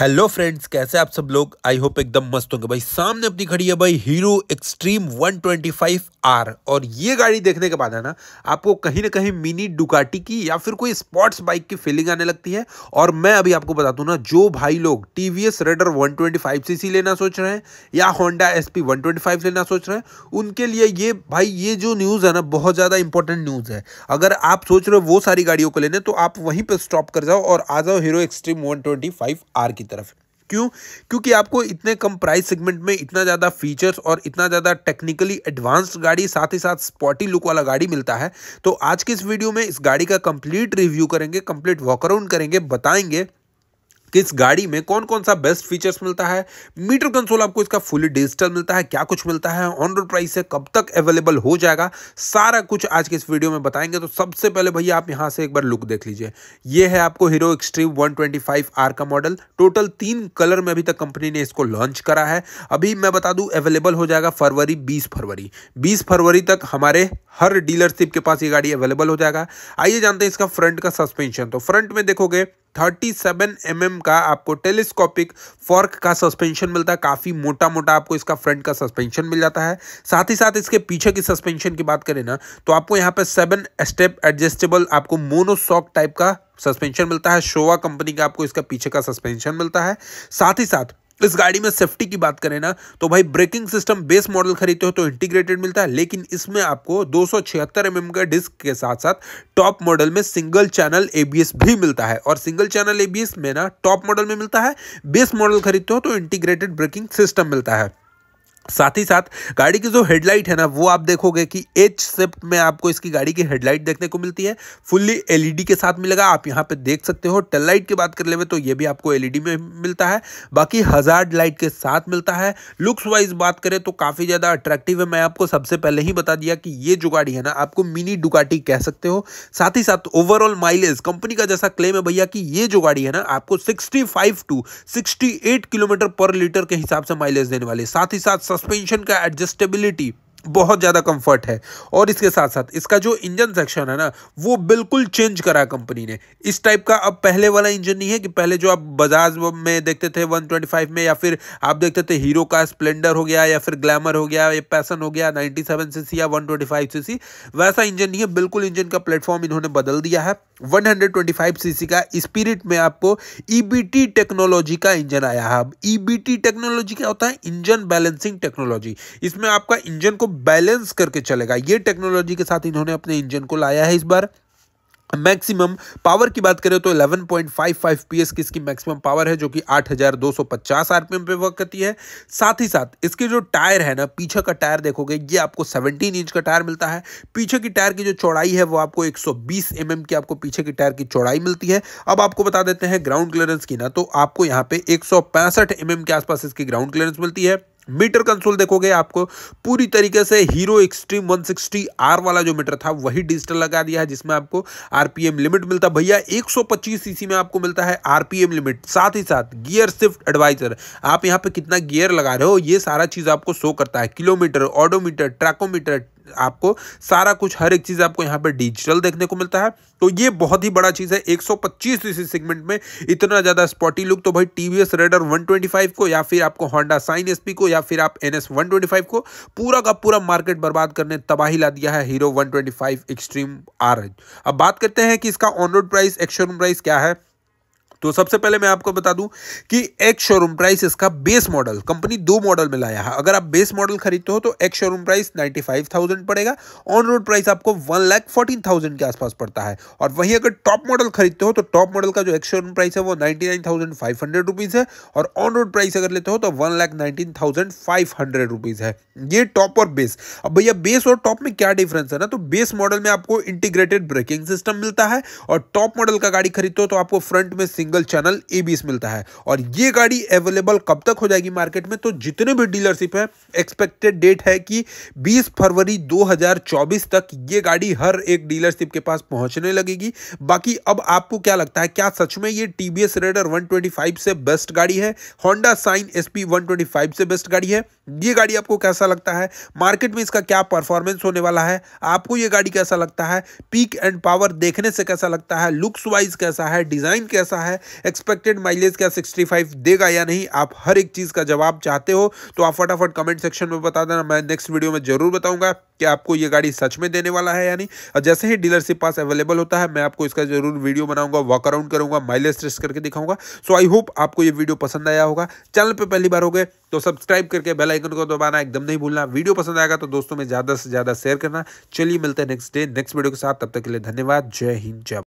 hello friends कैसे आप सब लोग आई होप एकदम मस्त होंगे भाई सामने अपनी खड़ी है भाई हीरो एक्सट्रीम 125 आर और ये गाड़ी देखने के बाद है ना आपको कहीं ना कहीं मिनी डुकाटी की या फिर कोई स्पोर्ट्स बाइक की फीलिंग आने लगती है और मैं अभी आपको बता दूँ ना जो भाई लोग T V S Raider one CC लेना सोच रहे हैं या होंडा एस पी लेना सोच रहे हैं उनके लिए ये भाई ये जो न्यूज़ है ना बहुत ज़्यादा इंपॉर्टेंट न्यूज़ है अगर आप सोच रहे हो वो सारी गाड़ियों को लेने तो आप वहीं पर स्टॉप कर जाओ और आ जाओ हीरो एक्सट्रीम वन आर की तरफ क्यों क्योंकि आपको इतने कम प्राइस सेगमेंट में इतना ज़्यादा फीचर्स और इतना ज़्यादा टेक्निकली एडवांस्ड गाड़ी साथ ही साथ स्पॉटी लुक वाला गाड़ी मिलता है तो आज के इस वीडियो में इस गाड़ी का कंप्लीट रिव्यू करेंगे कंप्लीट वॉकअराउंड करेंगे बताएंगे कि इस गाड़ी में कौन कौन सा बेस्ट फीचर्स मिलता है मीटर कंसोल आपको इसका फुली डिजिटल मिलता है क्या कुछ मिलता है ऑन रोड प्राइस है कब तक अवेलेबल हो जाएगा सारा कुछ आज के इस वीडियो में बताएंगे तो सबसे पहले भैया आप यहाँ से एक बार लुक देख लीजिए यह है आपको हीरो एक्सट्रीम वन आर का मॉडल टोटल तीन कलर में अभी तक कंपनी ने इसको लॉन्च करा है अभी मैं बता दूँ अवेलेबल हो जाएगा फरवरी बीस फरवरी बीस फरवरी तक हमारे हर डीलरशिप के पास ये गाड़ी अवेलेबल हो जाएगा आइए जानते हैं इसका फ्रंट का सस्पेंशन तो फ्रंट में देखोगे थर्टी सेवन एम एम का आपको टेलीस्कोपिक फॉर्क का सस्पेंशन मिलता है काफ़ी मोटा मोटा आपको इसका फ्रंट का सस्पेंशन मिल जाता है साथ ही साथ इसके पीछे की सस्पेंशन की बात करें ना तो आपको यहाँ पे सेवन स्टेप एडजस्टेबल आपको मोनोसॉक टाइप का सस्पेंशन मिलता है शोवा कंपनी का आपको इसका पीछे का सस्पेंशन मिलता है साथ ही साथ इस गाड़ी में सेफ्टी की बात करें ना तो भाई ब्रेकिंग सिस्टम बेस मॉडल खरीदते हो तो इंटीग्रेटेड मिलता है लेकिन इसमें आपको दो सौ mm का डिस्क के साथ साथ टॉप मॉडल में सिंगल चैनल एबीएस भी मिलता है और सिंगल चैनल एबीएस में ना टॉप मॉडल में मिलता है बेस मॉडल खरीदते हो तो इंटीग्रेटेड ब्रेकिंग सिस्टम मिलता है साथ ही साथ गाड़ी की जो हेडलाइट है ना वो आप देखोगे कि एच सेप में आपको इसकी गाड़ी की हेडलाइट देखने को मिलती है फुल्ली एलईडी के साथ मिलेगा आप यहाँ पे देख सकते हो टेल लाइट की बात कर ले तो ये भी आपको एलईडी में मिलता है बाकी हजार लाइट के साथ मिलता है लुक्स वाइज बात करें तो काफ़ी ज़्यादा अट्रैक्टिव है मैं आपको सबसे पहले ही बता दिया कि ये जो गाड़ी है ना आपको मिनी डुकाटी कह सकते हो साथ ही साथ ओवरऑल माइलेज कंपनी का जैसा क्लेम है भैया कि ये जो गाड़ी है ना आपको sixty two sixty kilometre per litre के हिसाब से माइलेज देने वाली है साथ ही साथ सस्पेंशन का एडजस्टेबिलिटी बहुत ज़्यादा कंफर्ट है और इसके साथ साथ इसका जो इंजन सेक्शन है ना वो बिल्कुल चेंज करा कंपनी ने इस टाइप का अब पहले वाला इंजन नहीं है कि पहले जो आप बजाज में देखते थे 125 में या फिर आप देखते थे हीरो का स्प्लेंडर हो गया या फिर ग्लैमर हो गया या पैसन हो गया 97 सीसी या 125 सीसी वैसा इंजन नहीं है बिल्कुल इंजन का प्लेटफॉर्म इन्होंने बदल दिया है वन सीसी का स्पिरिट में आपको ई e टेक्नोलॉजी का इंजन आया है अब ईबीटी e टेक्नोलॉजी क्या होता है इंजन बैलेंसिंग टेक्नोलॉजी इसमें आपका इंजन को बैलेंस करके चलेगा ये टेक्नोलॉजी के साथ इन्होंने अपने इंजन को लाया है इस बार मैक्सिमम पावर की बात करें तो 11.55 पीएस की इसकी मैक्सिमम पावर है जो कि 8250 आरपीएम पे वर्क करती है साथ ही साथ इसके जो टायर है ना पीछे का टायर देखोगे ये आपको 17 इंच का टायर मिलता है पीछे की टायर की जो चौड़ाई है वो आपको 120 सौ mm की आपको पीछे की टायर की चौड़ाई मिलती है अब आपको बता देते हैं ग्राउंड क्लियरेंस की ना तो आपको यहाँ पे एक सौ mm के आसपास इसकी ग्राउंड क्लियरेंस मिलती है मीटर कंसोल देखोगे आपको पूरी तरीके से हीरो एक्सट्रीम 160 आर वाला जो मीटर था वही डिजिटल लगा दिया है जिसमें आपको आरपीएम लिमिट मिलता भैया 125 सीसी में आपको मिलता है आरपीएम लिमिट साथ ही साथ गियर शिफ्ट एडवाइजर आप यहां पे कितना गियर लगा रहे हो ये सारा चीज़ आपको शो करता है किलोमीटर ऑडोमीटर ट्रैकोमीटर आपको सारा कुछ हर एक चीज़ आपको यहां पर डिजिटल देखने को मिलता है तो ये बहुत ही बड़ा चीज़ है 125 सौ सेगमेंट में इतना ज़्यादा स्पॉटी लुक तो भाई टीवीएस रेडर 125 को या फिर आपको होंडा साइन एसपी को या फिर आप एन 125 को पूरा का पूरा मार्केट बर्बाद करने तबाही ला दिया है Hero one twenty Xtreme R अब बात करते हैं कि इसका ऑनरोड प्राइस एक्शोरूम प्राइस क्या है तो सबसे पहले मैं आपको बता दूं कि एक्स शोरूम प्राइस इसका बेस मॉडल कंपनी दो मॉडल में लाया है अगर आप बेस मॉडल खरीदते हो तो एक्स शोरूम प्राइस 95,000 पड़ेगा ऑन रोड प्राइस आपको वन लैख फोर्टीन थाउजेंड के आसपास पड़ता है और वहीं अगर टॉप मॉडल खरीदते हो तो टॉप मॉडल का जो एक्स शोरूम प्राइस है वो ninety nine thousand five hundred rupees है और ऑन रोड प्राइस अगर लेते हो तो one lakh thousand five hundred rupees है ये टॉप और बेस अब भैया बेस और टॉप में क्या डिफरेंस है ना तो बेस मॉडल में आपको इंटीग्रेटेड ब्रेकिंग सिस्टम मिलता है और टॉप मॉडल का गाड़ी खरीदते हो तो आपको फ्रंट में सिंगल सिंगल चैनल ए मिलता है और ये गाड़ी अवेलेबल कब तक हो जाएगी मार्केट में तो जितने भी डीलरशिप है एक्सपेक्टेड डेट है कि 20 फरवरी 2024 तक ये गाड़ी हर एक डीलरशिप के पास पहुंचने लगेगी बाकी अब आपको क्या लगता है क्या सच में ये टी बी रेडर 125 से बेस्ट गाड़ी है होंडा साइन एस पी से बेस्ट गाड़ी है ये गाड़ी आपको कैसा लगता है मार्केट में इसका क्या परफॉर्मेंस होने वाला है आपको ये गाड़ी कैसा लगता है पीक एंड पावर देखने से कैसा लगता है लुक्स वाइज कैसा है डिज़ाइन कैसा है एक्सपेक्टेड माइलेज क्या 65 देगा या नहीं आप हर एक चीज़ का जवाब चाहते हो तो आप फटाफट कमेंट सेक्शन में बता देना मैं नेक्स्ट वीडियो में ज़रूर बताऊंगा कि आपको ये गाड़ी सच में देने वाला है या नहीं और जैसे ही डीलरशिप पास अवेलेबल होता है मैं आपको इसका जरूर वीडियो बनाऊंगा वॉक अराउंड करूंगा माइलेज टेस्ट करके दिखाऊंगा सो आई होप आपको ये वीडियो पसंद आया होगा चैनल पर पहली बार हो गए तो सब्सक्राइब करके बेल आइकन को दबाना एकदम नहीं भूलना वीडियो पसंद आएगा तो दोस्तों में ज़्यादा से ज़्यादा शेयर करना चलिए मिलते हैं नेक्स्ट डे नेक्स्ट वीडियो के साथ तब तक के लिए धन्यवाद जय हिंद जय